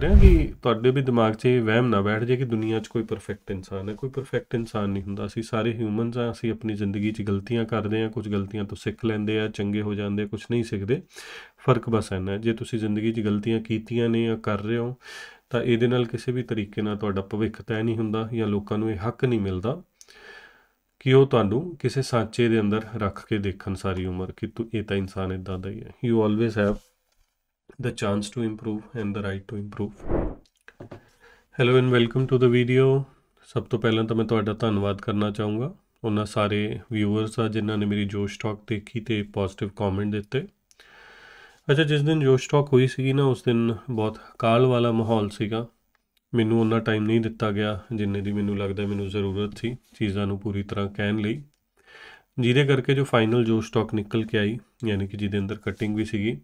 ਰਿਹਾ ਕਿ ਤੁਹਾਡੇ ਵੀ ਦਿਮਾਗ 'ਚ ਇਹ ਵਹਿਮ ਨਾ ਬੈਠ ਜਾਏ ਕਿ ਦੁਨੀਆ 'ਚ ਕੋਈ ਪਰਫੈਕਟ ਇਨਸਾਨ ਹੈ ਕੋਈ ਪਰਫੈਕਟ ਇਨਸਾਨ ਨਹੀਂ ਹੁੰਦਾ ਅਸੀਂ ਸਾਰੇ ਹਿਊਮਨਸ ਆ ਅਸੀਂ ਆਪਣੀ ਜ਼ਿੰਦਗੀ 'ਚ ਗਲਤੀਆਂ ਕਰਦੇ ਆ ਕੁਝ ਗਲਤੀਆਂ ਤੋਂ ਸਿੱਖ ਲੈਂਦੇ ਆ ਚੰਗੇ ਹੋ ਜਾਂਦੇ ਕੁਝ ਨਹੀਂ ਸਿੱਖਦੇ ਫਰਕ ਬਸ ਇੰਨਾ ਜੇ ਤੁਸੀਂ ਜ਼ਿੰਦਗੀ 'ਚ ਗਲਤੀਆਂ ਕੀਤੀਆਂ ਨੇ ਜਾਂ ਕਰ ਰਹੇ ਹੋ ਤਾਂ ਇਹਦੇ ਨਾਲ ਕਿਸੇ ਵੀ ਤਰੀਕੇ ਨਾਲ ਤੁਹਾਡਾ ਭਵਿੱਖ ਤੈ ਨਹੀਂ ਹੁੰਦਾ ਜਾਂ ਲੋਕਾਂ ਨੂੰ ਇਹ ਹੱਕ ਨਹੀਂ ਮਿਲਦਾ ਕਿ ਉਹ ਤੁਹਾਨੂੰ ਕਿਸੇ ਸਾਚੇ ਦੇ ਅੰਦਰ ਰੱਖ ਕੇ ਦੇਖਣ ਸਾਰੀ ਉਮਰ ਕਿ ਤੂੰ ਇਹ ਤਾਂ ਇਨਸਾਨ ਇਦਾਂ ਦਾ ਹੀ ਹੈ you always have the chance to improve and the right to improve hello and welcome to the video ਸਭ ਤੋਂ ਪਹਿਲਾਂ ਤਾਂ ਮੈਂ ਤੁਹਾਡਾ ਧੰਨਵਾਦ ਕਰਨਾ ਚਾਹੂੰਗਾ ਉਹਨਾਂ ਸਾਰੇ ਵਿਊਅਰਸ ਆ ਜਿਨ੍ਹਾਂ ਨੇ ਮੇਰੀ ਜੋਸ਼ ਟਾਕ ਦੇਖੀ ਤੇ ਪੋਜ਼ਿਟਿਵ ਕਮੈਂਟ ਦਿੱਤੇ ਅੱਛਾ ਜਿਸ ਦਿਨ ਜੋਸ਼ ਟਾਕ ਹੋਈ ਸੀਗੀ ਨਾ ਉਸ ਦਿਨ ਬਹੁਤ ਕਾਲ ਵਾਲਾ ਮਾਹੌਲ ਸੀਗਾ ਮੈਨੂੰ ਉਹਨਾਂ ਟਾਈਮ ਨਹੀਂ ਦਿੱਤਾ ਗਿਆ ਜਿੰਨੇ ਦੀ ਮੈਨੂੰ ਲੱਗਦਾ ਮੈਨੂੰ ਜ਼ਰੂਰਤ ਸੀ ਚੀਜ਼ਾਂ ਨੂੰ ਪੂਰੀ ਤਰ੍ਹਾਂ ਕਹਿਣ ਲਈ ਜਿਹਦੇ ਕਰਕੇ ਜੋ ਫਾਈਨਲ ਜੋਸ਼ ਟਾਕ ਨਿਕਲ ਕੇ ਆਈ ਯਾਨੀ ਕਿ ਜਿਹਦੇ ਅੰਦਰ ਕਟਿੰਗ ਵੀ ਸੀਗੀ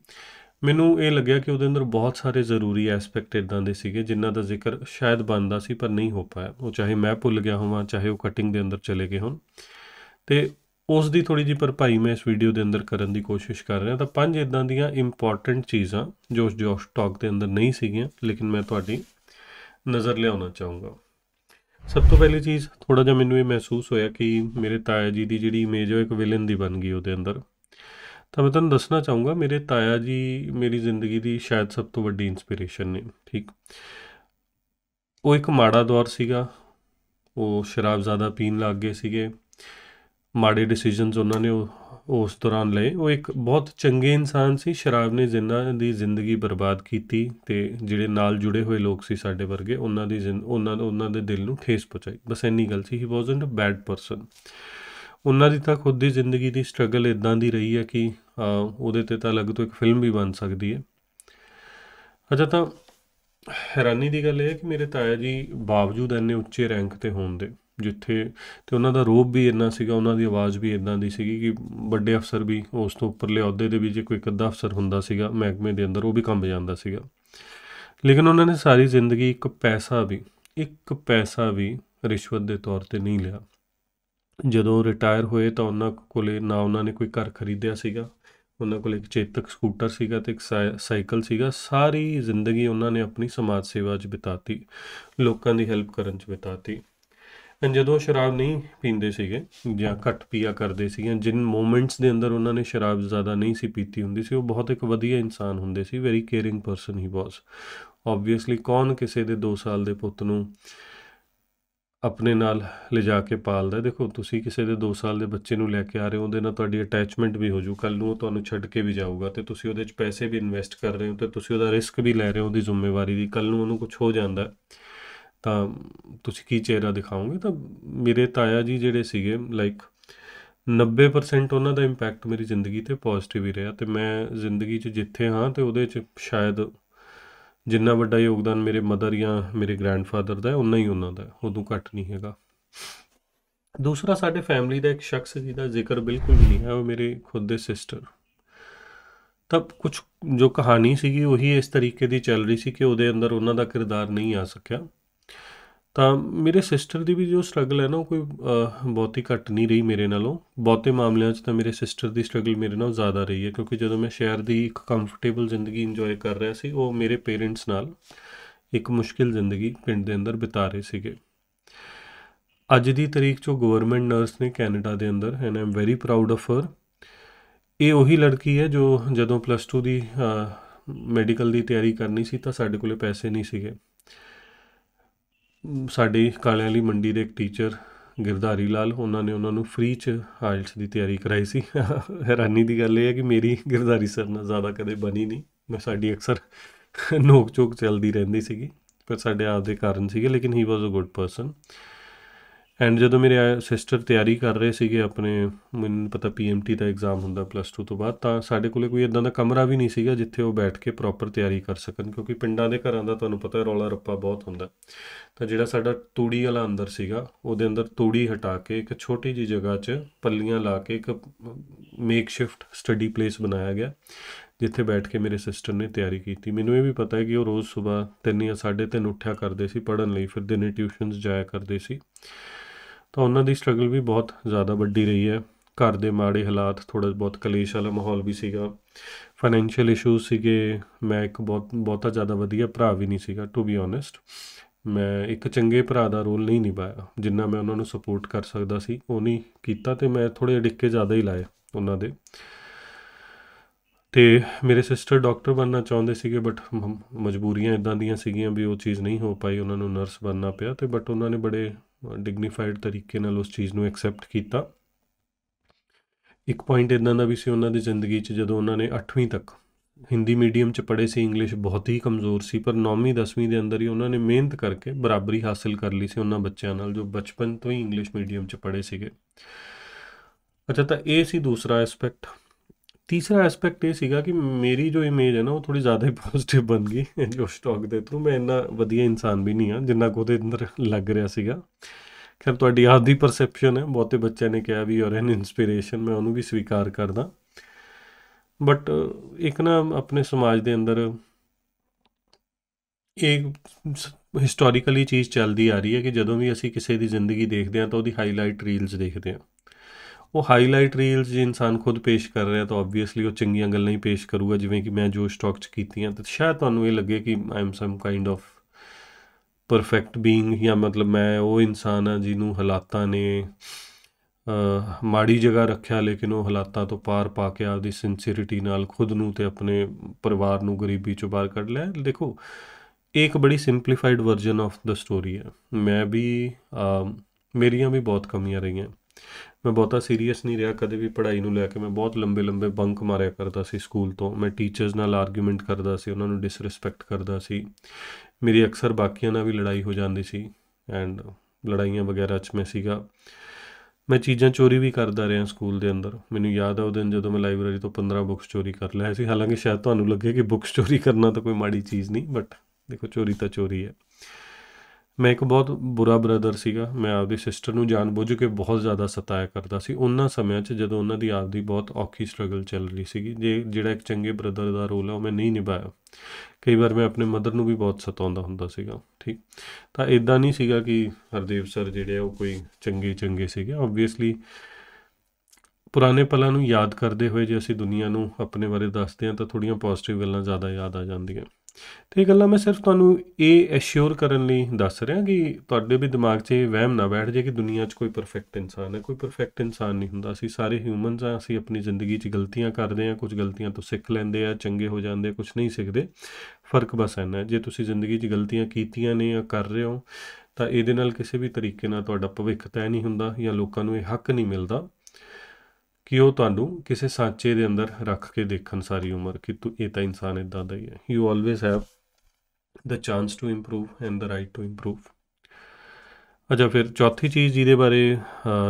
ਮੈਨੂੰ ਇਹ ਲੱਗਿਆ ਕਿ ਉਹਦੇ ਅੰਦਰ ਬਹੁਤ ਸਾਰੇ ਜ਼ਰੂਰੀ ਐਸਪੈਕਟ ਇਦਾਂ ਦੇ ਸੀਗੇ ਜਿਨ੍ਹਾਂ ਦਾ ਜ਼ਿਕਰ ਸ਼ਾਇਦ ਬੰਦਾ ਸੀ ਪਰ ਨਹੀਂ ਹੋ ਪਾਇਆ ਉਹ ਚਾਹੇ ਮੈਂ ਭੁੱਲ ਗਿਆ ਹੋਵਾਂ ਚਾਹੇ ਉਹ ਕਟਿੰਗ ਦੇ ਅੰਦਰ ਚਲੇ ਗਏ ਹੋਣ ਤੇ ਉਸ ਦੀ ਥੋੜੀ ਜੀ ਭਰਪਾਈ ਮੈਂ ਇਸ ਵੀਡੀਓ ਦੇ ਅੰਦਰ ਕਰਨ ਦੀ ਕੋਸ਼ਿਸ਼ ਕਰ ਰਿਹਾ ਤਾਂ ਪੰਜ ਇਦਾਂ ਦੀਆਂ ਇੰਪੋਰਟੈਂਟ ਚੀਜ਼ਾਂ ਜੋ ਜੋਸ਼ ਟਾਕ ਦੇ ਅੰਦਰ ਨਹੀਂ ਸੀਗੀਆਂ ਲੇਕਿਨ ਮੈਂ ਤੁਹਾਡੀ ਨਜ਼ਰ ਲਿਆਉਣਾ ਚਾਹੂੰਗਾ ਸਭ ਤੋਂ ਪਹਿਲੀ ਚੀਜ਼ ਥੋੜਾ ਜਿਹਾ ਮੈਨੂੰ ਇਹ ਮਹਿਸੂਸ ਹੋਇਆ ਕਿ ਮੇਰੇ ਤਾਇਆ ਜੀ ਦੀ ਜਿਹੜੀ ਇਮੇਜ ਉਹ ਇੱਕ ਵਿਲਨ ਦੀ ਬਣ ਗਈ ਉਹਦੇ ਅੰਦਰ ਤਾਂ ਮੈਂ ਤੁਹਾਨੂੰ ਦੱਸਣਾ ਚਾਹੂੰਗਾ ਮੇਰੇ ਤਾਇਆ ਜੀ ਮੇਰੀ ਜ਼ਿੰਦਗੀ ਦੀ ਸ਼ਾਇਦ ਸਭ ਤੋਂ ਵੱਡੀ ਇਨਸਪੀਰੇਸ਼ਨ ਨੇ ਠੀਕ ਉਹ ਇੱਕ ਮਾੜਾ ਦੌਰ ਸੀਗਾ ਉਹ ਸ਼ਰਾਬ ਜ਼ਿਆਦਾ ਪੀਣ ਲੱਗ ਗਏ ਸੀਗੇ ਮਾੜੇ ਡਿਸੀਜਨਸ ਉਹਨਾਂ ਨੇ ਉਸ ਦੌਰਾਨ ਲਏ ਉਹ ਇੱਕ ਬਹੁਤ ਚੰਗੇ ਇਨਸਾਨ ਸੀ ਸ਼ਰਾਬ ਨੇ ਜਿੰਨਾ ਦੀ ਜ਼ਿੰਦਗੀ ਬਰਬਾਦ ਕੀਤੀ ਤੇ ਜਿਹੜੇ ਨਾਲ ਜੁੜੇ ਹੋਏ ਲੋਕ ਸੀ ਸਾਡੇ ਵਰਗੇ ਉਹਨਾਂ ਦੀ ਉਹਨਾਂ ਉਹਨਾਂ ਦੇ ਦਿਲ ਨੂੰ ਠੇਸ ਪਹੁੰਚਾਈ ਬਸ ਇੰਨੀ ਗੱਲ ਸੀ ਹੀ ਵਾਜ਼ਨਟ ਅ ਬੈਡ ਪਰਸਨ ਉਹਨਾਂ ਦੀ ਤਾਂ ਖੁਦ ਦੀ ਜ਼ਿੰਦਗੀ ਦੀ ਸਟਰਗਲ ਇਦਾਂ ਦੀ ਰਹੀ ਹੈ ਕਿ ਉਹਦੇ ਤੇ ਤਾਂ ਅਲੱਗ ਤੋਂ ਇੱਕ ਫਿਲਮ ਵੀ ਬਣ ਸਕਦੀ ਹੈ ਅੱਛਾ ਤਾਂ ਹੈਰਾਨੀ ਦੀ ਗੱਲ ਇਹ ਹੈ ਕਿ ਮੇਰੇ ਤਾਇਆ ਜੀ ਬਾਵਜੂਦ ਇੰਨੇ ਉੱਚੇ ਰੈਂਕ ਤੇ ਹੋਣ ਦੇ ਜਿੱਥੇ ਤੇ ਉਹਨਾਂ ਦਾ ਰੋਬ ਵੀ ਇੰਨਾ ਸੀਗਾ ਉਹਨਾਂ ਦੀ ਆਵਾਜ਼ ਵੀ ਇਦਾਂ ਦੀ ਸੀਗੀ ਕਿ ਵੱਡੇ ਅਫਸਰ ਵੀ ਉਸ ਤੋਂ ਉੱਪਰਲੇ ਅਹੁਦੇ ਦੇ ਵੀ ਜੇ ਕੋਈ ਕੱਦਾ ਅਫਸਰ ਹੁੰਦਾ ਸੀਗਾ ਮਹਿਕਮੇ ਦੇ ਅੰਦਰ ਉਹ ਵੀ ਕੰਬ ਜਾਂਦਾ ਸੀਗਾ ਲੇਕਿਨ ਉਹਨਾਂ ਨੇ ਸਾਰੀ ਜ਼ਿੰਦਗੀ ਇੱਕ ਪੈਸਾ ਵੀ ਇੱਕ ਪੈਸਾ ਵੀ ਰਿਸ਼ਵਤ ਦੇ ਤੌਰ ਤੇ ਨਹੀਂ ਲਿਆ ਜਦੋਂ ਰਿਟਾਇਰ ਹੋਏ ਤਾਂ ਉਹਨਾਂ ਕੋਲੇ ਨਾ ਉਹਨਾਂ ਨੇ ਕੋਈ ਘਰ ਖਰੀਦਿਆ ਸੀਗਾ ਉਹਨਾਂ ਕੋਲ ਇੱਕ ਚੇਤਕ ਸਕੂਟਰ ਸੀਗਾ ਤੇ ਇੱਕ ਸਾਈਕਲ ਸੀਗਾ ਸਾਰੀ ਜ਼ਿੰਦਗੀ ਉਹਨਾਂ ਨੇ ਆਪਣੀ ਸਮਾਜ ਸੇਵਾ 'ਚ ਬਿਤਾਤੀ ਲੋਕਾਂ ਦੀ ਹੈਲਪ ਕਰਨ 'ਚ ਬਿਤਾਤੀ ਜਦੋਂ ਸ਼ਰਾਬ ਨਹੀਂ ਪੀਂਦੇ ਸੀਗੇ ਜਾਂ ਘੱਟ ਪੀਆ ਕਰਦੇ ਸੀਗੇ ਜਿਨ ਮੂਮੈਂਟਸ ਦੇ ਅੰਦਰ ਉਹਨਾਂ ਨੇ ਸ਼ਰਾਬ ਜ਼ਿਆਦਾ ਨਹੀਂ ਸੀ ਪੀਤੀ ਹੁੰਦੀ ਸੀ ਉਹ ਬਹੁਤ ਇੱਕ ਵਧੀਆ ਇਨਸਾਨ ਹੁੰਦੇ ਸੀ very caring person he was obviously ਕੌਣ ਕਿਸੇ ਦੇ 2 ਸਾਲ ਦੇ ਪੁੱਤ ਨੂੰ ਆਪਣੇ ਨਾਲ ਲਿਜਾ ਕੇ ਪਾਲਦਾ ਦੇਖੋ ਤੁਸੀਂ ਕਿਸੇ ਦੇ 2 ਸਾਲ ਦੇ ਬੱਚੇ ਨੂੰ ਲੈ ਕੇ ਆ ਰਹੇ ਹੋ ਉਹਦੇ ਨਾਲ ਤੁਹਾਡੀ ਅਟੈਚਮੈਂਟ ਵੀ ਹੋ ਜੂ ਕੱਲ ਨੂੰ ਉਹ ਤੁਹਾਨੂੰ ਛੱਡ ਕੇ ਵੀ ਜਾਊਗਾ ਤੇ ਤੁਸੀਂ ਉਹਦੇ 'ਚ ਪੈਸੇ ਵੀ ਇਨਵੈਸਟ ਕਰ ਰਹੇ ਹੋ ਤੇ ਤੁਸੀਂ ਉਹਦਾ ਰਿਸਕ ਵੀ ਲੈ ਰਹੇ ਹੋ ਉਹਦੀ ਜ਼ਿੰਮੇਵਾਰੀ ਦੀ ਕੱਲ ਨੂੰ ਉਹਨੂੰ ਕੁਝ ਹੋ ਜਾਂਦਾ ਤਾਂ ਤੁਸੀਂ ਕੀ ਚਿਹਰਾ ਦਿਖਾਓਗੇ ਤਾਂ ਮੇਰੇ ਤਾਇਆ ਜੀ ਜਿਹੜੇ ਸੀਗੇ ਲਾਈਕ 90% ਉਹਨਾਂ ਦਾ ਇੰਪੈਕਟ ਮੇਰੀ ਜ਼ਿੰਦਗੀ ਤੇ ਪੋਜ਼ਿਟਿਵ ਹੀ ਰਿਹਾ ਤੇ ਮੈਂ ਜ਼ਿੰਦਗੀ 'ਚ ਜਿੱਥੇ ਹਾਂ ਤੇ ਉਹਦੇ 'ਚ ਸ਼ਾਇਦ ਜਿੰਨਾ ਵੱਡਾ ਯੋਗਦਾਨ ਮੇਰੇ ਮਦਰ ਜਾਂ ਮੇਰੇ ਗ੍ਰੈਂਡਫਾਦਰ ਦਾ ਹੈ ਉਨਾ ਹੀ ਉਹਨਾਂ ਦਾ ਉਦੋਂ ਘੱਟ ਨਹੀਂ ਹੈਗਾ ਦੂਸਰਾ ਸਾਡੇ ਫੈਮਿਲੀ ਦਾ ਇੱਕ ਸ਼ਖਸ ਜਿਹਦਾ ਜ਼ਿਕਰ ਬਿਲਕੁਲ ਨਹੀਂ ਹੈ ਉਹ ਮੇਰੇ ਖੁਦ ਦੇ ਸਿਸਟਰ ਤਬ ਕੁਝ ਜੋ ਕਹਾਣੀ ਸੀਗੀ ਉਹੀ ਇਸ ਤਰੀਕੇ ਦੀ ਚੱਲ ਰਹੀ ਸੀ ਕਿ ਉਹਦੇ ਅੰਦਰ ਉਹਨਾਂ ਦਾ ਕਿਰਦਾਰ ਨਹੀਂ ਆ ਸਕਿਆ ਤਾਂ ਮੇਰੇ ਸਿਸਟਰ ਦੀ ਵੀ ਜੋ ਸਟਰਗਲ ਹੈ ਨਾ ਉਹ ਕੋਈ ਬਹੁਤੀ ਘੱਟ ਨਹੀਂ ਰਹੀ ਮੇਰੇ ਨਾਲੋਂ ਬਹੁਤੇ ਮਾਮਲਿਆਂ 'ਚ ਤਾਂ ਮੇਰੇ ਸਿਸਟਰ ਦੀ ਸਟਰਗਲ ਮੇਰੇ ਨਾਲੋਂ ਜ਼ਿਆਦਾ ਰਹੀ ਹੈ ਕਿਉਂਕਿ ਜਦੋਂ ਮੈਂ ਸ਼ਹਿਰ ਦੀ ਇੱਕ ਕੰਫਰਟੇਬਲ ਜ਼ਿੰਦਗੀ ਇੰਜੋਏ ਕਰ ਰਿਹਾ ਸੀ ਉਹ ਮੇਰੇ ਪੇਰੈਂਟਸ ਨਾਲ ਇੱਕ ਮੁਸ਼ਕਿਲ ਜ਼ਿੰਦਗੀ ਪਿੰਡ ਦੇ ਅੰਦਰ ਬਿਤਾ ਰਹੇ ਸੀਗੇ ਅੱਜ ਦੀ ਤਰੀਕ ਉਹ ਗਵਰਨਮੈਂਟ ਨਰਸ ਨੇ ਕੈਨੇਡਾ ਦੇ ਅੰਦਰ and I'm very proud of her ਇਹ ਉਹੀ ਲੜਕੀ ਹੈ ਜੋ ਜਦੋਂ ਪਲੱਸ 2 ਦੀ ਮੈਡੀਕਲ ਦੀ ਤਿਆਰੀ ਕਰਨੀ ਸੀ ਤਾਂ ਸਾਡੇ ਕੋਲੇ ਪੈਸੇ ਨਹੀਂ ਸੀਗੇ ਸਾਡੀ ਕਾਲਿਆਂ ਵਾਲੀ ਮੰਡੀ ਦੇ ਇੱਕ ਟੀਚਰ ਗਿਰਧਾਰੀ ਲਾਲ ਉਹਨਾਂ ਨੇ ਉਹਨਾਂ ਨੂੰ ਫ੍ਰੀ ਚ ਹਾਇਲਸ ਦੀ ਤਿਆਰੀ ਕਰਾਈ ਸੀ ਹੈਰਾਨੀ ਦੀ ਗੱਲ ਇਹ ਹੈ ਕਿ ਮੇਰੀ ਗਿਰਧਾਰੀ ਸਰ ਨਾਲ ਜ਼ਿਆਦਾ ਕਦੇ ਬਣੀ ਨਹੀਂ ਮੈਂ ਸਾਡੀ ਅਕਸਰ ਨੋਕ ਚੋਕ ਚੱਲਦੀ ਰਹਿੰਦੀ ਸੀਗੀ ਪਰ ਸਾਡੇ ਆਪ ਦੇ ਕਾਰਨ ਸੀਗੇ ਲੇਕਿਨ he was a good person and ਜਦੋਂ ਮੇਰੇ ਸਿਸਟਰ ਤਿਆਰੀ ਕਰ ਰਹੇ ਸੀਗੇ ਆਪਣੇ ਮੈਨੂੰ ਪਤਾ ਪੀਐਮਟੀ ਦਾ ਐਗਜ਼ਾਮ ਹੁੰਦਾ ਪਲੱਸ 2 ਤੋਂ ਬਾਅਦ ਤਾਂ ਸਾਡੇ ਕੋਲੇ ਕੋਈ ਇਦਾਂ ਦਾ ਕਮਰਾ ਵੀ ਨਹੀਂ ਸੀਗਾ ਜਿੱਥੇ ਉਹ ਬੈਠ ਕੇ ਪ੍ਰੋਪਰ ਤਿਆਰੀ ਕਰ ਸਕਣ ਕਿਉਂਕਿ ਪਿੰਡਾਂ ਦੇ ਘਰਾਂ ਦਾ ਤੁਹਾਨੂੰ ਪਤਾ ਰੌਲਾ ਰੱਪਾ ਬਹੁਤ ਹੁੰਦਾ ਤਾਂ ਜਿਹੜਾ ਸਾਡਾ ਤੂੜੀ ਵਾਲਾ ਅੰਦਰ ਸੀਗਾ ਉਹਦੇ ਅੰਦਰ ਤੂੜੀ ਹਟਾ ਕੇ ਇੱਕ ਛੋਟੀ ਜੀ ਜਗ੍ਹਾ 'ਚ ਪੱਲੀਆਂ ਲਾ ਕੇ ਇੱਕ ਮੇਕਸ਼ਿਫਟ ਸਟੱਡੀ ਪਲੇਸ ਬਣਾਇਆ ਗਿਆ ਜਿੱਥੇ ਬੈਠ ਕੇ ਮੇਰੇ ਸਿਸਟਰ ਨੇ ਤਿਆਰੀ ਕੀਤੀ ਮੈਨੂੰ ਇਹ ਵੀ ਪਤਾ ਹੈ ਕਿ ਉਹ ਰੋਜ਼ ਸਵੇਰ 3 ਜਾਂ 3:30 ਉੱਠਿਆ ਕਰਦੇ ਸੀ ਪੜਨ ਲਈ ਫਿਰ ਦਿਨੇ ਟਿਊਸ਼ਨਸ ਜਾਇਆ ਕਰਦੇ ਸੀ ਤਾਂ ਉਹਨਾਂ ਦੀ ਸਟਰਗਲ ਵੀ ਬਹੁਤ ਜ਼ਿਆਦਾ ਵੱਡੀ ਰਹੀ ਹੈ ਘਰ ਦੇ ਮਾੜੇ ਹਾਲਾਤ ਥੋੜਾ ਬਹੁਤ ਕਲੇਸ਼ ਵਾਲਾ ਮਾਹੌਲ ਵੀ ਸੀਗਾ ਫਾਈਨੈਂਸ਼ੀਅਲ ਇਸ਼ੂਸ ਸੀਗੇ ਮੈਂ ਇੱਕ ਬਹੁਤ ਬਹੁਤਾ ਜ਼ਿਆਦਾ ਵਧੀਆ ਭਰਾ ਵੀ ਨਹੀਂ ਸੀਗਾ ਟੂ ਬੀ ਓਨੈਸਟ ਮੈਂ ਇੱਕ ਚੰਗੇ ਭਰਾ ਦਾ ਰੋਲ ਨਹੀਂ ਨਿਭਾਇਆ ਜਿੰਨਾ ਮੈਂ ਉਹਨਾਂ ਨੂੰ ਸਪੋਰਟ ਕਰ ਸਕਦਾ ਸੀ ਉਹ ਨਹੀਂ ਕੀਤਾ ਤੇ ਮੈਂ ਥੋੜੇ ਡਿੱਕੇ ਜ਼ਿਆਦਾ ਹੀ ਲਾਏ ਉਹਨਾਂ ਦੇ ਤੇ ਮੇਰੇ ਸਿਸਟਰ ਡਾਕਟਰ ਬਣਨਾ ਚਾਹੁੰਦੇ ਸੀਗੇ ਬਟ ਮਜਬੂਰੀਆਂ ਇਦਾਂ ਦੀਆਂ ਸੀਗੀਆਂ ਵੀ ਉਹ ਚੀਜ਼ ਨਹੀਂ ਹੋ ਪਾਈ ਉਹਨਾਂ ਨੂੰ ਨਰਸ ਬਣਨਾ ਪਿਆ ਤੇ ਬਟ ਉਹਨਾਂ ਨੇ ਬੜੇ ਡਿਗਨੀਫਾਈਡ ਤਰੀਕੇ ਨਾਲ ਉਸ ਚੀਜ਼ ਨੂੰ ਐਕਸੈਪਟ ਕੀਤਾ ਇੱਕ ਪੁਆਇੰਟ ਇਦਾਂ ਦਾ ਵੀ ਸੀ ਉਹਨਾਂ ਦੀ ਜ਼ਿੰਦਗੀ 'ਚ ਜਦੋਂ ਉਹਨਾਂ ਨੇ 8ਵੀਂ ਤੱਕ ਹਿੰਦੀ ਮੀਡੀਅਮ 'ਚ ਪੜ੍ਹੇ ਸੀ ਇੰਗਲਿਸ਼ ਬਹੁਤ ਹੀ ਕਮਜ਼ੋਰ ਸੀ ਪਰ 9ਵੀਂ 10ਵੀਂ ਦੇ ਅੰਦਰ ਹੀ ਉਹਨਾਂ ਨੇ ਮਿਹਨਤ ਕਰਕੇ ਬਰਾਬਰੀ ਹਾਸਲ ਕਰ ਲਈ ਸੀ ਉਹਨਾਂ ਬੱਚਿਆਂ ਨਾਲ ਜੋ ਬਚਪਨ ਤੋਂ ਹੀ ਇੰਗਲਿਸ਼ ਮੀਡੀਅਮ 'ਚ ਪੜ੍ਹੇ ਸੀਗੇ ਅੱਛਾ ਤਾਂ ਇਹ ਸੀ ਦੂਸਰਾ ਐਸਪੈਕਟ ਤੀਸਰਾ ਐਸਪੈਕਟ ਇਹ ਸੀਗਾ ਕਿ ਮੇਰੀ ਜੋ ਇਮੇਜ ਹੈ ਨਾ ਉਹ ਥੋੜੀ ਜ਼ਿਆਦਾ ਹੀ ਪੋਜ਼ਿਟਿਵ ਬਣ ਗਈ ਜੋ ਸਟਾਕ ਦੇ ਥਰੂ ਮੈਂ ਇੰਨਾ ਵਧੀਆ ਇਨਸਾਨ ਵੀ ਨਹੀਂ ਆ ਜਿੰਨਾ ਕੋ ਦੇ ਅੰਦਰ ਲੱਗ ਰਿਹਾ ਸੀਗਾ ਖੈਰ ਤੁਹਾਡੀ ਆਪ ਦੀ ਪਰਸੈਪਸ਼ਨ ਹੈ ਬਹੁਤੇ ਬੱਚਿਆਂ ਨੇ ਕਿਹਾ ਵੀ ਔਰ ਐਨ ਇਨਸਪੀਰੇਸ਼ਨ ਮੈਂ ਉਹਨੂੰ ਵੀ ਸਵੀਕਾਰ ਕਰਦਾ ਬਟ ਇੱਕ ਨਾ ਆਪਣੇ ਸਮਾਜ ਦੇ ਅੰਦਰ ਇੱਕ ਹਿਸਟੋਰੀਕਲੀ ਚੀਜ਼ ਚੱਲਦੀ ਆ ਰਹੀ ਹੈ ਕਿ ਜਦੋਂ ਵੀ ਅਸੀਂ ਕਿਸੇ ਦੀ ਜ਼ਿੰਦਗੀ ਦੇਖਦੇ ਹਾਂ ਤਾਂ ਉਹਦੀ ਹਾਈਲਾਈਟ ਰੀਲਸ ਦੇਖਦੇ ਹਾਂ ਉਹ ਹਾਈਲਾਈਟ ਰੀਲਸ ਜੇ ਇਨਸਾਨ ਖੁਦ ਪੇਸ਼ ਕਰ ਰਿਹਾ ਤਾਂ ਆਬਵੀਅਸਲੀ ਉਹ ਚੰਗੀਆਂ ਗੱਲਾਂ ਹੀ ਪੇਸ਼ ਕਰੂਗਾ ਜਿਵੇਂ ਕਿ ਮੈਂ ਜੋ ਸਟਾਕ 'ਚ ਕੀਤੀਆਂ ਤਾਂ ਸ਼ਾਇਦ ਤੁਹਾਨੂੰ ਇਹ ਲੱਗੇ ਕਿ I am some kind of perfect being ਜਾਂ ਮਤਲਬ ਮੈਂ ਉਹ ਇਨਸਾਨ ਆ ਜਿਹਨੂੰ ਹਾਲਾਤਾਂ ਨੇ ਮਾੜੀ ਜਗ੍ਹਾ ਰੱਖਿਆ ਲੇਕਿਨ ਉਹ ਹਾਲਾਤਾਂ ਤੋਂ ਪਾਰ ਪਾ ਕੇ ਆਪਦੀ ਸਿੰਸੀਰਿਟੀ ਨਾਲ ਖੁਦ ਨੂੰ ਤੇ ਆਪਣੇ ਪਰਿਵਾਰ ਨੂੰ ਗਰੀਬੀ ਚੋਂ ਬਾਹਰ ਕੱਢ ਲਿਆ ਦੇਖੋ ਇੱਕ ਬੜੀ simplified version of the story ਹੈ ਮੈਂ ਵੀ ਮੇਰੀਆਂ ਵੀ ਬਹੁਤ ਕਮੀਆਂ ਰਹੀਆਂ ਮੈਂ ਬਹੁਤਾ ਸੀਰੀਅਸ ਨਹੀਂ ਰਿਹਾ ਕਦੇ ਵੀ ਪੜ੍ਹਾਈ ਨੂੰ ਲੈ ਕੇ ਮੈਂ ਬਹੁਤ ਲੰਬੇ ਲੰਬੇ ਬੰਕ ਮਾਰਿਆ ਕਰਦਾ ਸੀ ਸਕੂਲ ਤੋਂ ਮੈਂ ਟੀਚਰਸ ਨਾਲ ਆਰਗੂਮੈਂਟ ਕਰਦਾ ਸੀ ਉਹਨਾਂ ਨੂੰ ਡਿਸਰੈਸਪੈਕਟ ਕਰਦਾ ਸੀ ਮੇਰੀ ਅਕਸਰ ਬਾਕੀਆਂ ਨਾਲ ਵੀ ਲੜਾਈ ਹੋ ਜਾਂਦੀ ਸੀ ਐਂਡ ਲੜਾਈਆਂ ਵਗੈਰਾ 'ਚ ਮੈਂ ਸੀਗਾ ਮੈਂ ਚੀਜ਼ਾਂ ਚੋਰੀ ਵੀ ਕਰਦਾ ਰਿਹਾ ਸਕੂਲ ਦੇ ਅੰਦਰ ਮੈਨੂੰ ਯਾਦ ਆ ਉਹ ਦਿਨ ਜਦੋਂ ਮੈਂ ਲਾਇਬ੍ਰੇਰੀ ਤੋਂ 15 ਬੁੱਕਸ ਚੋਰੀ ਕਰ ਲਿਆ ਸੀ ਹਾਲਾਂਕਿ ਸ਼ਾਇਦ ਤੁਹਾਨੂੰ ਲੱਗੇ ਕਿ ਬੁੱਕਸ ਚੋਰੀ ਕਰਨਾ ਤਾਂ ਕੋਈ ਮਾੜੀ ਚੀਜ਼ ਨਹੀਂ ਬਟ ਦੇਖੋ ਚੋਰੀ ਤਾਂ ਚੋਰੀ ਹੈ ਮੈਂ ਇੱਕ ਬਹੁਤ ਬੁਰਾ ਬ੍ਰਦਰ ਸੀਗਾ ਮੈਂ ਆਪਦੀ ਸਿਸਟਰ ਨੂੰ ਜਾਣਬੁੱਝ ਕੇ ਬਹੁਤ ਜ਼ਿਆਦਾ ਸਤਾਇਆ ਕਰਦਾ ਸੀ ਉਹਨਾਂ ਸਮਿਆਂ 'ਚ ਜਦੋਂ ਉਹਨਾਂ ਦੀ ਆਪਦੀ ਬਹੁਤ ਔਖੀ ਸਟਰਗਲ ਚੱਲ ਰਹੀ ਸੀਗੀ ਜੇ ਜਿਹੜਾ ਇੱਕ ਚੰਗੇ ਬ੍ਰਦਰ ਦਾ ਰੋਲ ਹੈ ਉਹ ਮੈਂ ਨਹੀਂ ਨਿਭਾਇਆ ਕਈ ਵਾਰ ਮੈਂ ਆਪਣੇ ਮਦਰ ਨੂੰ ਵੀ ਬਹੁਤ ਸਤਾਉਂਦਾ ਹੁੰਦਾ ਸੀਗਾ ਠੀਕ ਤਾਂ ਇਦਾਂ ਨਹੀਂ ਸੀਗਾ ਕਿ ਹਰਦੀਪ ਸਰ ਜਿਹੜੇ ਆ ਉਹ ਕੋਈ ਚੰਗੇ ਚੰਗੇ ਸੀਗੇ ਆਬਵੀਅਸਲੀ ਪੁਰਾਣੇ ਪਲਾਂ ਨੂੰ ਯਾਦ ਕਰਦੇ ਹੋਏ ਜੇ ਅਸੀਂ ਦੁਨੀਆ ਨੂੰ ਆਪਣੇ ਬਾਰੇ ਦੱਸਦੇ ਹਾਂ ਤਾਂ ਥੋੜੀਆਂ ਪੋਜ਼ਿਟਿਵ ਗੱਲਾਂ ਜ਼ਿਆਦਾ ਯਾਦ ਆ ਜਾਂਦੀਆਂ ਤੇ ਇਹ ਗੱਲਾਂ ਮੈਂ ਸਿਰਫ ਤੁਹਾਨੂੰ ਇਹ ਐਸ਼ੋਰ ਕਰਨ ਲਈ ਦੱਸ ਰਿਹਾ ਕਿ ਤੁਹਾਡੇ ਵੀ ਦਿਮਾਗ 'ਚ ਇਹ ਵਹਿਮ ਨਾ ਬੈਠ ਜਾਏ ਕਿ ਦੁਨੀਆ 'ਚ ਕੋਈ ਪਰਫੈਕਟ ਇਨਸਾਨ ਹੈ ਕੋਈ ਪਰਫੈਕਟ ਇਨਸਾਨ ਨਹੀਂ ਹੁੰਦਾ ਅਸੀਂ ਸਾਰੇ ਹਿਊਮਨਸ ਆ ਅਸੀਂ ਆਪਣੀ ਜ਼ਿੰਦਗੀ 'ਚ ਗਲਤੀਆਂ ਕਰਦੇ ਆ ਕੁਝ ਗਲਤੀਆਂ ਤੋਂ ਸਿੱਖ ਲੈਂਦੇ ਆ ਚੰਗੇ ਹੋ ਜਾਂਦੇ ਕੁਝ ਨਹੀਂ ਸਿੱਖਦੇ ਫਰਕ ਬਸ ਇੰਨਾ ਜੇ ਤੁਸੀਂ ਜ਼ਿੰਦਗੀ 'ਚ ਗਲਤੀਆਂ ਕੀਤੀਆਂ ਨੇ ਜਾਂ ਕਰ ਰਹੇ ਹੋ ਤਾਂ ਇਹਦੇ ਨਾਲ ਕਿਸੇ ਵੀ ਤਰੀਕੇ ਨਾਲ ਤੁਹਾਡਾ ਭਵਿੱਖ ਤੈਅ ਨਹੀਂ ਹੁੰਦਾ ਜਾਂ ਲੋਕਾਂ ਨੂੰ ਇਹ ਹੱਕ ਨਹੀਂ ਮਿਲਦਾ ਕਿ ਉਹ ਤੁਹਾਨੂੰ ਕਿਸੇ ਸਾਂਚੇ ਦੇ ਅੰਦਰ ਰੱਖ ਕੇ ਦੇਖਣ ਸਾਰੀ ਉਮਰ ਕਿ ਤੂੰ ਇਹ ਤਾਂ ਇਨਸਾਨ ਇਦਾਂ ਦਾ ਹੀ ਹੈ you always have the chance to improve and the right to improve ਅਜਾ ਫਿਰ ਚੌਥੀ ਚੀਜ਼ ਜਿਹਦੇ ਬਾਰੇ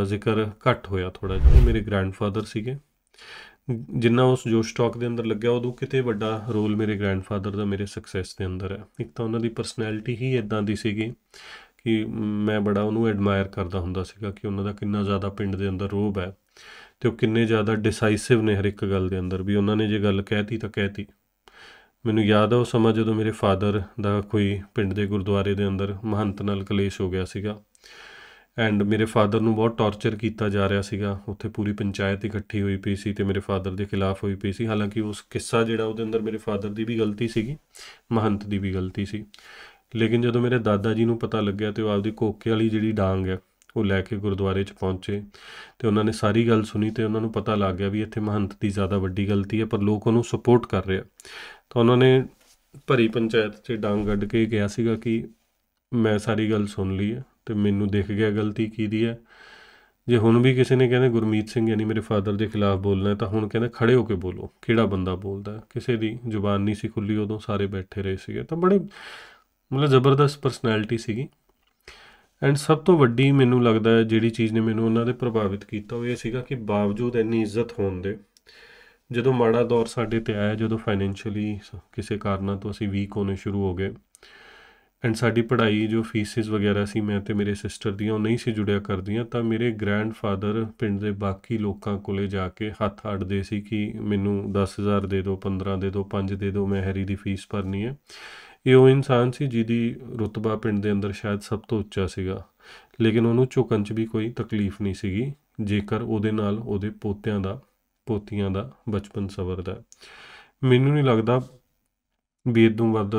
ਜ਼ਿਕਰ ਘੱਟ ਹੋਇਆ ਥੋੜਾ ਜਿਹਾ ਮੇਰੇ ਗ੍ਰੈਂਡਫਾਦਰ ਸੀਗੇ ਜਿੰਨਾ ਉਸ ਜੋਸ਼ ਸਟਾਕ ਦੇ ਅੰਦਰ ਲੱਗਿਆ ਉਹਦੋਂ ਕਿਤੇ ਵੱਡਾ ਰੋਲ ਮੇਰੇ ਗ੍ਰੈਂਡਫਾਦਰ ਦਾ ਮੇਰੇ ਸਕਸੈਸ ਦੇ ਅੰਦਰ ਹੈ ਇੱਕ ਤਾਂ ਉਹਨਾਂ ਦੀ ਪਰਸਨੈਲਿਟੀ ਹੀ ਇਦਾਂ ਦੀ ਸੀਗੀ ਕਿ ਮੈਂ ਬੜਾ ਉਹਨੂੰ ਐਡਮਾਇਰ ਕਰਦਾ ਹੁੰਦਾ ਸੀਗਾ ਕਿ ਉਹਨਾਂ ਦਾ ਕਿੰਨਾ ਜ਼ਿਆਦਾ ਪਿੰਡ ਦੇ ਅੰਦਰ ਰੋਬ ਹੈ ਤੇ ਉਹ ਕਿੰਨੇ ਜ਼ਿਆਦਾ ਡਿਸਾਈਸਿਵ ਨੇ ਹਰ ਇੱਕ ਗੱਲ ਦੇ ਅੰਦਰ ਵੀ ਉਹਨਾਂ ਨੇ ਜੇ ਗੱਲ ਕਹਿਤੀ ਤਾਂ ਕਹਿਤੀ ਮੈਨੂੰ ਯਾਦ ਆ ਉਹ ਸਮਾਂ ਜਦੋਂ ਮੇਰੇ ਫਾਦਰ ਦਾ ਕੋਈ ਪਿੰਡ ਦੇ ਗੁਰਦੁਆਰੇ ਦੇ ਅੰਦਰ ਮਹੰਤ ਨਾਲ ਕਲੇਸ਼ ਹੋ ਗਿਆ ਸੀਗਾ ਐਂਡ ਮੇਰੇ ਫਾਦਰ ਨੂੰ ਬਹੁਤ ਟੌਰਚਰ ਕੀਤਾ ਜਾ ਰਿਹਾ ਸੀਗਾ ਉੱਥੇ ਪੂਰੀ ਪੰਚਾਇਤ ਇਕੱਠੀ ਹੋਈ ਪਈ ਸੀ ਤੇ ਮੇਰੇ ਫਾਦਰ ਦੇ ਖਿਲਾਫ ਹੋਈ ਪਈ ਸੀ ਹਾਲਾਂਕਿ ਉਸ ਕਿੱਸਾ ਜਿਹੜਾ ਉਹਦੇ ਅੰਦਰ ਮੇਰੇ ਫਾਦਰ ਦੀ ਵੀ ਗਲਤੀ ਸੀਗੀ ਮਹੰਤ ਦੀ ਵੀ ਗਲਤੀ ਸੀ ਲੇਕਿਨ ਜਦੋਂ ਮੇਰੇ ਦਾਦਾ ਜੀ ਨੂੰ ਪਤਾ ਲੱਗਿਆ ਤੇ ਉਹ ਆਪਦੀ ਕੋਕੇ ਵਾਲੀ ਜਿਹੜੀ ਡਾਂਗ ਹੈ ਉਹ ਲੈ ਕੇ ਗੁਰਦੁਆਰੇ 'ਚ ਪਹੁੰਚੇ ਤੇ ਉਹਨਾਂ ਨੇ ਸਾਰੀ ਗੱਲ ਸੁਣੀ ਤੇ ਉਹਨਾਂ ਨੂੰ ਪਤਾ ਲੱਗ ਗਿਆ ਵੀ ਇੱਥੇ ਮਹੰਤ ਦੀ ਜ਼ਿਆਦਾ ਵੱਡੀ ਗਲਤੀ ਹੈ ਪਰ ਲੋਕ ਉਹਨੂੰ ਸਪੋਰਟ ਕਰ ਰਹੇ ਆ ਤਾਂ ਉਹਨਾਂ ਨੇ ਭਰੀ ਪੰਚਾਇਤ 'ਚ ਡਾਂਗ ਗੱਡ ਕੇ ਗਿਆ ਸੀਗਾ ਕਿ ਮੈਂ ਸਾਰੀ ਗੱਲ ਸੁਣ ਲਈ ਹੈ ਤੇ ਮੈਨੂੰ ਦਿਖ ਗਿਆ ਗਲਤੀ ਕੀ ਦੀ ਹੈ ਜੇ ਹੁਣ ਵੀ ਕਿਸੇ ਨੇ ਕਹਿੰਦੇ ਗੁਰਮੀਤ ਸਿੰਘ ਯਾਨੀ ਮੇਰੇ ਫਾਦਰ ਦੇ ਖਿਲਾਫ ਬੋਲਣਾ ਤਾਂ ਹੁਣ ਕਹਿੰਦੇ ਖੜੇ ਹੋ ਕੇ ਬੋਲੋ ਕਿਹੜਾ ਬੰਦਾ ਬੋਲਦਾ ਕਿਸੇ ਦੀ ਜ਼ੁਬਾਨ ਨਹੀਂ ਸੀ ਖੁੱਲੀ ਉਦੋਂ ਸਾਰੇ ਬੈਠੇ ਰਹੇ ਸੀਗੇ ਤਾਂ ਬੜੇ ਮਤਲਬ ਜ਼ਬਰਦਸਤ ਪਰਸਨੈਲਿਟੀ ਸੀਗੀ ਐਂਡ ਸਭ ਤੋਂ ਵੱਡੀ ਮੈਨੂੰ ਲੱਗਦਾ ਹੈ ਜਿਹੜੀ ਚੀਜ਼ ਨੇ ਮੈਨੂੰ ਉਹਨਾਂ ਦੇ ਪ੍ਰਭਾਵਿਤ ਕੀਤਾ ਉਹ ਇਹ ਸੀਗਾ ਕਿ ਬਾਵਜੂਦ ਇੰਨੀ ਇੱਜ਼ਤ ਹੋਣ ਦੇ ਜਦੋਂ ਮਾੜਾ ਦੌਰ ਸਾਡੇ ਤੇ ਆਇਆ ਜਦੋਂ ਫਾਈਨੈਂਸ਼ੀਅਲੀ ਕਿਸੇ ਕਾਰਨਾਂ ਤੋਂ ਅਸੀਂ ਵੀਕ ਹੋਣੇ ਸ਼ੁਰੂ ਹੋ ਗਏ ਐਂਡ ਸਾਡੀ ਪੜ੍ਹਾਈ ਜੋ ਫੀਸਿਸ ਵਗੈਰਾ ਸੀ ਮੈਂ ਤੇ ਮੇਰੇ ਸਿਸਟਰ ਦੀਆਂ ਉਹ ਨਹੀਂ ਸੀ ਜੁੜਿਆ ਕਰਦੀਆਂ ਤਾਂ ਮੇਰੇ ਗ੍ਰੈਂਡਫਾਦਰ ਪਿੰਡ ਦੇ ਬਾਕੀ ਲੋਕਾਂ ਕੋਲੇ ਜਾ ਕੇ ਹੱਥ ਅੜਦੇ ਸੀ ਕਿ ਮੈਨੂੰ 10000 ਦੇ ਦਿਓ 15 ਦੇ ਦਿਓ 5 ਦੇ ਦਿਓ ਮੈਂ ਹਰੀ ਦੀ ਫੀਸ ਭਰਨੀ ਹੈ ਇਹ ਉਹ ਇਨਸਾਨ ਸੀ ਜਿਹਦੀ ਰਤਬਾ ਪਿੰਡ ਦੇ ਅੰਦਰ ਸ਼ਾਇਦ ਸਭ ਤੋਂ ਉੱਚਾ ਸੀਗਾ ਲੇਕਿਨ ਉਹਨੂੰ ਝੁਕਣ 'ਚ ਵੀ ਕੋਈ ਤਕਲੀਫ ਨਹੀਂ ਸੀਗੀ ਜੇਕਰ ਉਹਦੇ ਨਾਲ ਉਹਦੇ ਪੋਤਿਆਂ ਦਾ ਪੋਤੀਆਂ ਦਾ ਬਚਪਨ ਸਵਰਦਾ ਮੈਨੂੰ ਨਹੀਂ ਲੱਗਦਾ ਵੀ ਇਦੋਂ ਵੱਧ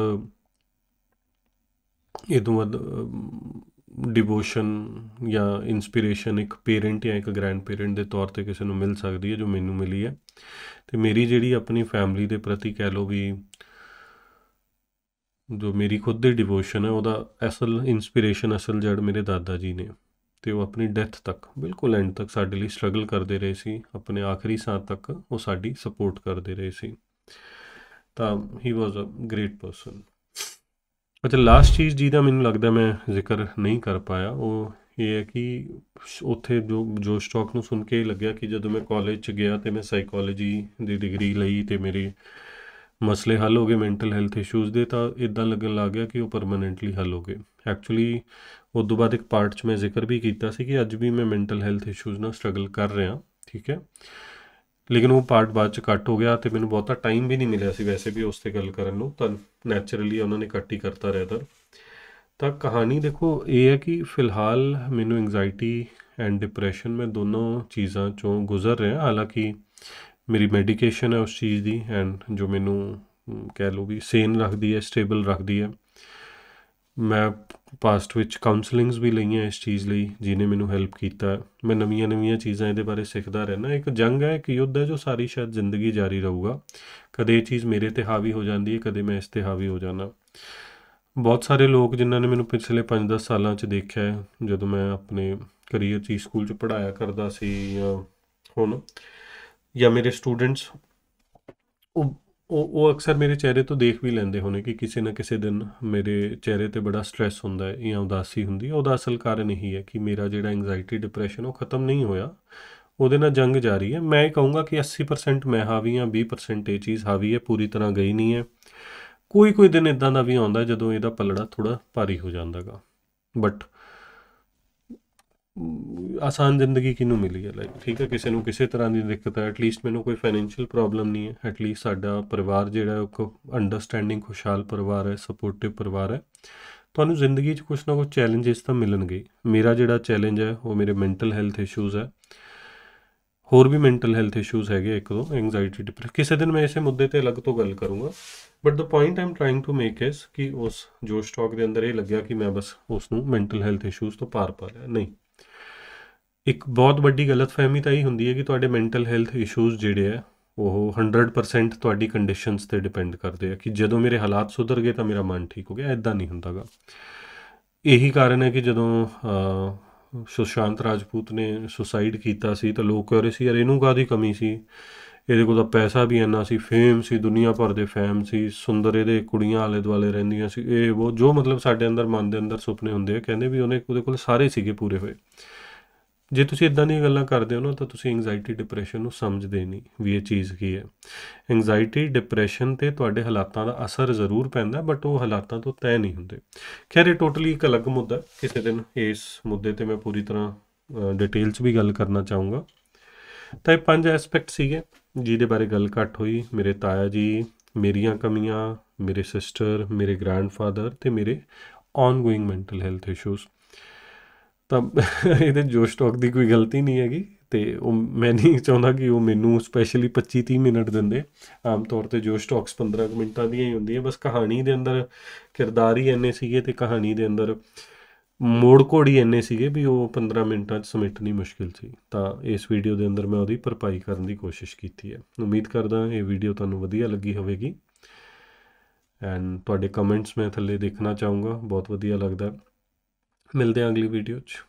ਇਦੋਂ ਵੱਧ ਡਿਵੋਸ਼ਨ ਜਾਂ ਇਨਸਪੀਰੇਸ਼ਨ ਇੱਕ ਪੇਰੈਂਟ ਜਾਂ ਇੱਕ ਗ੍ਰੈਂਡ ਪੇਰੈਂਟ ਦੇ ਤੌਰ ਤੇ ਕਿਸੇ ਨੂੰ ਮਿਲ ਸਕਦੀ ਹੈ ਜੋ ਮੈਨੂੰ ਮਿਲੀ ਹੈ ਤੇ ਮੇਰੀ ਜਿਹੜੀ ਆਪਣੀ ਫੈਮਿਲੀ ਦੇ ਪ੍ਰਤੀ ਕਹਿ ਲੋ ਵੀ ਜੋ ਮੇਰੀ ਖੁਦ ਦੀ ਡਿਵੋਸ਼ਨ ਹੈ ਉਹਦਾ ਅਸਲ ਇਨਸਪੀਰੇਸ਼ਨ ਅਸਲ ਜੜ ਮੇਰੇ ਦਾਦਾ ਜੀ ਨੇ ਤੇ ਉਹ ਆਪਣੀ ਡੈਥ ਤੱਕ ਬਿਲਕੁਲ ਐਂਡ ਤੱਕ ਸਾਡੇ ਲਈ ਸਟਰਗਲ ਕਰਦੇ ਰਹੇ ਸੀ ਆਪਣੇ ਆਖਰੀ ਸਾਹ ਤੱਕ ਉਹ ਸਾਡੀ ਸਪੋਰਟ ਕਰਦੇ ਰਹੇ ਸੀ ਤਾਂ he was a great person ਅੱਛਾ ਲਾਸਟ ਚੀਜ਼ ਜਿਹਦਾ ਮੈਨੂੰ ਲੱਗਦਾ ਮੈਂ ਜ਼ਿਕਰ ਨਹੀਂ ਕਰ ਪਾਇਆ ਉਹ ਇਹ ਹੈ ਕਿ ਉੱਥੇ ਜੋ ਜੋ ਸਟਾਕ ਨੂੰ ਸੁਣ ਕੇ ਲੱਗਿਆ ਕਿ ਜਦੋਂ ਮੈਂ ਕਾਲਜ ਚ ਗਿਆ ਤੇ ਮੈਂ ਸਾਈਕੋਲੋਜੀ ਦੀ ਡਿਗਰੀ ਲਈ ਤੇ ਮੇਰੇ ਮਸਲੇ ਹੱਲ ਹੋ ਗਏ ਮੈਂਟਲ ਹੈਲਥ ਇਸ਼ੂਜ਼ ਦੇ ਤਾਂ ਇਦਾਂ ਲੱਗਣ ਲੱਗ ਗਿਆ ਕਿ ਉਹ ਪਰਮਨੈਂਟਲੀ ਹੱਲ ਹੋ ਗਏ ਐਕਚੁਅਲੀ ਉਸ ਤੋਂ ਬਾਅਦ ਇੱਕ ਪਾਰਟ 'ਚ ਮੈਂ ਜ਼ਿਕਰ ਵੀ ਕੀਤਾ ਸੀ ਕਿ ਅੱਜ ਵੀ ਮੈਂ ਮੈਂਟਲ ਹੈਲਥ ਇਸ਼ੂਜ਼ ਨਾਲ ਸਟਰਗਲ ਕਰ ਰਿਹਾ ਠੀਕ ਹੈ ਲੇਕਿਨ ਉਹ ਪਾਰਟ ਬਾਅਦ 'ਚ ਕੱਟ ਹੋ ਗਿਆ ਤੇ ਮੈਨੂੰ ਬਹੁਤਾ ਟਾਈਮ ਵੀ ਨਹੀਂ ਮਿਲਿਆ ਸੀ ਵੈਸੇ ਵੀ ਉਸ ਤੇ ਗੱਲ ਕਰਨ ਨੂੰ ਤਾਂ ਨੇਚਰਲੀ ਉਹਨਾਂ ਨੇ ਕੱਟ ਹੀ ਕਰਤਾ ਰਿਹਾ ਤਾਂ ਕਹਾਣੀ ਦੇਖੋ ਇਹ ਹੈ ਕਿ ਫਿਲਹਾਲ ਮੈਨੂੰ ਐਂਗਜ਼ਾਇਟੀ ਐਂਡ ਡਿਪਰੈਸ਼ਨ ਮੈਂ ਦੋਨੋਂ ਚੀਜ਼ਾਂ ਚੋਂ ਗੁਜ਼ਰ ਰਿਹਾ ਹਾਲਾਂਕਿ ਮੇਰੀ ਮੈਡੀਕੇਸ਼ਨ ਹੈ ਉਸ ਚੀਜ਼ ਦੀ ਐਂਡ ਜੋ ਮੈਨੂੰ ਕਹਿ ਲਓ ਵੀ ਸੇਨ ਰੱਖਦੀ ਹੈ ਸਟੇਬਲ ਰੱਖਦੀ ਹੈ ਮੈਂ ਪਾਸਟ ਵਿੱਚ ਕਾਉਂਸਲਿੰਗਸ ਵੀ ਲਈਆਂ ਇਸ ਚੀਜ਼ ਲਈ ਜਿਨੇ ਮੈਨੂੰ ਹੈਲਪ ਕੀਤਾ ਮੈਂ ਨਵੀਆਂ-ਨਵੀਆਂ ਚੀਜ਼ਾਂ ਇਹਦੇ ਬਾਰੇ ਸਿੱਖਦਾ ਰਹਿਣਾ ਇੱਕ ਜੰਗ ਹੈ ਇੱਕ ਯੁੱਧ ਹੈ ਜੋ ਸਾਰੀ ਸ਼ਾਇਦ ਜ਼ਿੰਦਗੀ ਜਾਰੀ ਰਹੂਗਾ ਕਦੇ ਇਹ ਚੀਜ਼ ਮੇਰੇ ਤੇ ਹਾਵੀ ਹੋ ਜਾਂਦੀ ਹੈ ਕਦੇ ਮੈਂ ਇਸ ਤੇ ਹਾਵੀ ਹੋ ਜਾਣਾ ਬਹੁਤ ਸਾਰੇ ਲੋਕ ਜਿਨ੍ਹਾਂ ਨੇ ਮੈਨੂੰ ਪਿਛਲੇ 5-10 ਸਾਲਾਂ 'ਚ ਦੇਖਿਆ ਹੈ ਜਦੋਂ ਮੈਂ ਆਪਣੇ ਕਰੀਅਰ 'ਚ ਸਕੂਲ 'ਚ ਪੜਾਇਆ ਕਰਦਾ ਸੀ ਜਾਂ ਹੁਣ ਜਾਂ ਮੇਰੇ ਸਟੂਡੈਂਟਸ ਉਹ ਉਹ ਅਕਸਰ ਮੇਰੇ ਚਿਹਰੇ ਤੋਂ ਦੇਖ ਵੀ ਲੈਂਦੇ ਹੋਣੇ ਕਿ ਕਿਸੇ ਨਾ ਕਿਸੇ ਦਿਨ ਮੇਰੇ ਚਿਹਰੇ ਤੇ ਬੜਾ ਸਟ्रेस ਹੁੰਦਾ ਹੈ ਜਾਂ ਉਦਾਸੀ ਹੁੰਦੀ ਹੈ ਉਹਦਾ ਅਸਲ ਕਾਰਨ ਇਹੀ ਹੈ ਕਿ ਮੇਰਾ ਜਿਹੜਾ ਐਂਗਜ਼ਾਇਟੀ ਡਿਪਰੈਸ਼ਨ ਉਹ ਖਤਮ ਨਹੀਂ ਹੋਇਆ ਉਹਦੇ ਨਾਲ ਜੰਗ ਜਾਰੀ ਹੈ ਮੈਂ ਇਹ ਕਹੂੰਗਾ ਕਿ 80% ਮੈਂ ਹਾਵੀ ਹਾਂ 20% ਇਹ ਚੀਜ਼ ਹਾਵੀ ਹੈ ਪੂਰੀ ਤਰ੍ਹਾਂ ਗਈ ਨਹੀਂ ਹੈ ਕੋਈ ਕੋਈ ਦਿਨ ਇਦਾਂ ਦਾ ਵੀ ਆਉਂਦਾ ਜਦੋਂ ਇਹਦਾ ਪਲੜਾ ਥੋੜਾ ਭਾਰੀ ਹੋ ਜਾਂਦਾਗਾ ਬਟ ਆਸਾਨ ਜ਼ਿੰਦਗੀ ਕਿਨੂੰ ਮਿਲੀ ਹੈ ਲਾਈਕ ਠੀਕ ਹੈ ਕਿਸੇ ਨੂੰ ਕਿਸੇ ਤਰ੍ਹਾਂ ਦੀ ਦਿੱਕਤ ਹੈ ਐਟਲੀਸਟ ਮੈਨੂੰ ਕੋਈ ਫਾਈਨੈਂਸ਼ੀਅਲ ਪ੍ਰੋਬਲਮ ਨਹੀਂ ਹੈ ਐਟਲੀਸਟ ਸਾਡਾ ਪਰਿਵਾਰ ਜਿਹੜਾ ਉਹ ਅੰਡਰਸਟੈਂਡਿੰਗ ਖੁਸ਼ਹਾਲ ਪਰਿਵਾਰ ਹੈ ਸਪੋਰਟਿਵ ਪਰਿਵਾਰ ਹੈ ਤੁਹਾਨੂੰ ਜ਼ਿੰਦਗੀ 'ਚ ਕੁਝ ਨਾ ਕੁਝ ਚੈਲੰਜਸ ਤਾਂ ਮਿਲਣਗੇ ਮੇਰਾ ਜਿਹੜਾ ਚੈਲੰਜ ਹੈ ਉਹ ਮੇਰੇ ਮੈਂਟਲ ਹੈਲਥ ਇਸ਼ੂਜ਼ ਹੈ ਹੋਰ ਵੀ ਮੈਂਟਲ ਹੈਲਥ ਇਸ਼ੂਜ਼ ਹੈਗੇ ਇੱਕ ਦੋ ਐਂਗਜ਼ਾਇਟੀ ਡਿਪਰੈਸ਼ਨ ਕਿਸੇ ਦਿਨ ਮੈਂ ਇਸੇ ਮੁੱਦੇ ਤੇ ਅਲੱਗ ਤੋਂ ਗੱਲ ਕਰੂੰਗਾ but the point I'm trying to make ਇਸ ਕਿ ਉਸ ਜੋਸ਼ ਟਾਕ ਦੇ ਅੰਦਰ ਇਹ ਲੱਗਿਆ ਕਿ ਮੈਂ ਬਸ ਉਸ ਨੂੰ ਮੈਂਟਲ ਹੈਲਥ ਇਸ਼ੂਜ਼ ਤੋਂ ਪਾਰ ਪਾ ਲਿਆ ਨਹੀਂ ਇੱਕ ਬਹੁਤ ਵੱਡੀ ਗਲਤਫਹਿਮੀ ਤਾਂ ਇਹ ਹੁੰਦੀ ਹੈ ਕਿ ਤੁਹਾਡੇ ਮੈਂਟਲ ਹੈਲਥ ਇਸ਼ੂਜ਼ ਜਿਹੜੇ ਆ ਉਹ 100% ਤੁਹਾਡੀ ਕੰਡੀਸ਼ਨਸ ਤੇ ਡਿਪੈਂਡ ਕਰਦੇ ਆ ਕਿ ਜਦੋਂ ਮੇਰੇ ਹਾਲਾਤ ਸੁਧਰ ਗਏ ਤਾਂ ਮੇਰਾ ਮਨ ਠੀਕ ਹੋ ਗਿਆ ਐਦਾਂ ਨਹੀਂ ਹੁੰਦਾਗਾ ਇਹੀ ਕਾਰਨ ਹੈ ਕਿ ਜਦੋਂ ਸੁਸ਼ਾਂਤ ਰਾਜਪੂਤ ਨੇ ਸੁਸਾਈਡ ਕੀਤਾ ਸੀ ਤਾਂ ਲੋਕ ਕਹਿੰਦੇ ਰਹੇ ਸੀ ਯਾਰ ਇਹਨੂੰ ਕਾਦੀ ਕਮੀ ਸੀ ਇਹਦੇ ਕੋਲ ਤਾਂ ਪੈਸਾ ਵੀ ਇੰਨਾ ਸੀ ਫੇਮ ਸੀ ਦੁਨੀਆ ਭਰ ਦੇ ਫੇਮ ਸੀ ਸੁੰਦਰ ਇਹਦੇ ਕੁੜੀਆਂ ਆਲੇ ਦੁਆਲੇ ਰਹਿੰਦੀਆਂ ਸੀ ਇਹ ਉਹ ਜੋ ਮਤਲਬ ਸਾਡੇ ਅੰਦਰ ਮਨ ਦੇ ਅੰਦਰ ਸੁਪਨੇ ਹੁੰਦੇ ਆ ਕਹਿੰਦੇ ਵੀ ਉਹਨੇ ਉਹਦੇ ਕੋਲ ਸਾਰੇ ਸੀਗੇ ਪੂਰੇ ਹੋਏ ਜੇ ਤੁਸੀਂ ਇਦਾਂ ਦੀਆਂ ਗੱਲਾਂ ਕਰਦੇ ਹੋ ਨਾ ਤਾਂ ਤੁਸੀਂ ਐਂਗਜ਼ਾਇਟੀ ਡਿਪਰੈਸ਼ਨ ਨੂੰ ਸਮਝਦੇ ਨਹੀਂ ਵੀ ਇਹ ਚੀਜ਼ ਕੀ ਹੈ ਐਂਗਜ਼ਾਇਟੀ ਡਿਪਰੈਸ਼ਨ ਤੇ ਤੁਹਾਡੇ ਹਾਲਾਤਾਂ ਦਾ ਅਸਰ ਜ਼ਰੂਰ ਪੈਂਦਾ ਬਟ ਉਹ ਹਾਲਾਤਾਂ ਤੋਂ ਤੈਅ ਨਹੀਂ ਹੁੰਦੇ ਖੈਰ ਇਹ ਟੋਟਲੀ ਇੱਕ ਅਲੱਗ ਮੁੱਦਾ ਕਿਸੇ ਦਿਨ ਇਸ ਮੁੱਦੇ ਤੇ ਮੈਂ ਪੂਰੀ ਤਰ੍ਹਾਂ ਡਿਟੇਲਸ ਵੀ ਗੱਲ ਕਰਨਾ ਚਾਹੂੰਗਾ ਤਾਂ ਇਹ ਪੰਜ ਐਸਪੈਕਟ ਸੀਗੇ ਜਿਹਦੇ ਬਾਰੇ ਗੱਲ ਘੱਟ ਹੋਈ ਮੇਰੇ ਤਾਇਆ ਜੀ ਮੇਰੀਆਂ ਕਮੀਆਂ ਮੇਰੇ ਸਿਸਟਰ ਮੇਰੇ ਗ੍ਰੈਂਡਫਾਦਰ ਤੇ ਮੇਰੇ ਆਨਗੋਇੰਗ ਮੈਂਟਲ ਹੈਲਥ ਇਸ਼ੂਜ਼ ਤਾਂ ਇਹਦੇ ਜੋਸ਼ ਟਾਕ ਦੀ ਕੋਈ ਗਲਤੀ ਨਹੀਂ ਹੈਗੀ ਤੇ ਉਹ ਮੈਂ ਨਹੀਂ ਚਾਹੁੰਦਾ ਕਿ ਉਹ ਮੈਨੂੰ ਸਪੈਸ਼ਲੀ 25 30 ਮਿੰਟ ਦਿੰਦੇ ਆਮ ਤੌਰ ਤੇ ਜੋਸ਼ ਸਟਾਕਸ 15 ਮਿੰਟਾਂ ਦੀਆਂ ਹੀ ਹੁੰਦੀਆਂ ਬਸ ਕਹਾਣੀ ਦੇ ਅੰਦਰ ਕਿਰਦਾਰ ਹੀ ਐਨੇ ਸੀਗੇ ਤੇ ਕਹਾਣੀ ਦੇ ਅੰਦਰ ਮੋੜ ਕੋੜੀ ਐਨੇ ਸੀਗੇ ਵੀ ਉਹ 15 ਮਿੰਟਾਂ 'ਚ ਸਮੇਟਣੀ ਮੁਸ਼ਕਿਲ ਸੀ ਤਾਂ ਇਸ ਵੀਡੀਓ ਦੇ ਅੰਦਰ ਮੈਂ ਉਹਦੀ ਪਰਪਾਈ ਕਰਨ ਦੀ ਕੋਸ਼ਿਸ਼ ਕੀਤੀ ਹੈ ਉਮੀਦ ਕਰਦਾ ਇਹ ਵੀਡੀਓ ਤੁਹਾਨੂੰ ਵਧੀਆ ਲੱਗੀ ਹੋਵੇਗੀ ਐਂਡ ਤੁਹਾਡੇ ਕਮੈਂਟਸ ਮੈਂ ਥੱਲੇ ਦੇਖਣਾ ਚਾਹੂੰਗਾ ਬਹੁਤ ਵਧੀਆ ਲੱਗਦਾ ਮਿਲਦੇ ਹਾਂ ਅਗਲੀ ਵੀਡੀਓ 'ਚ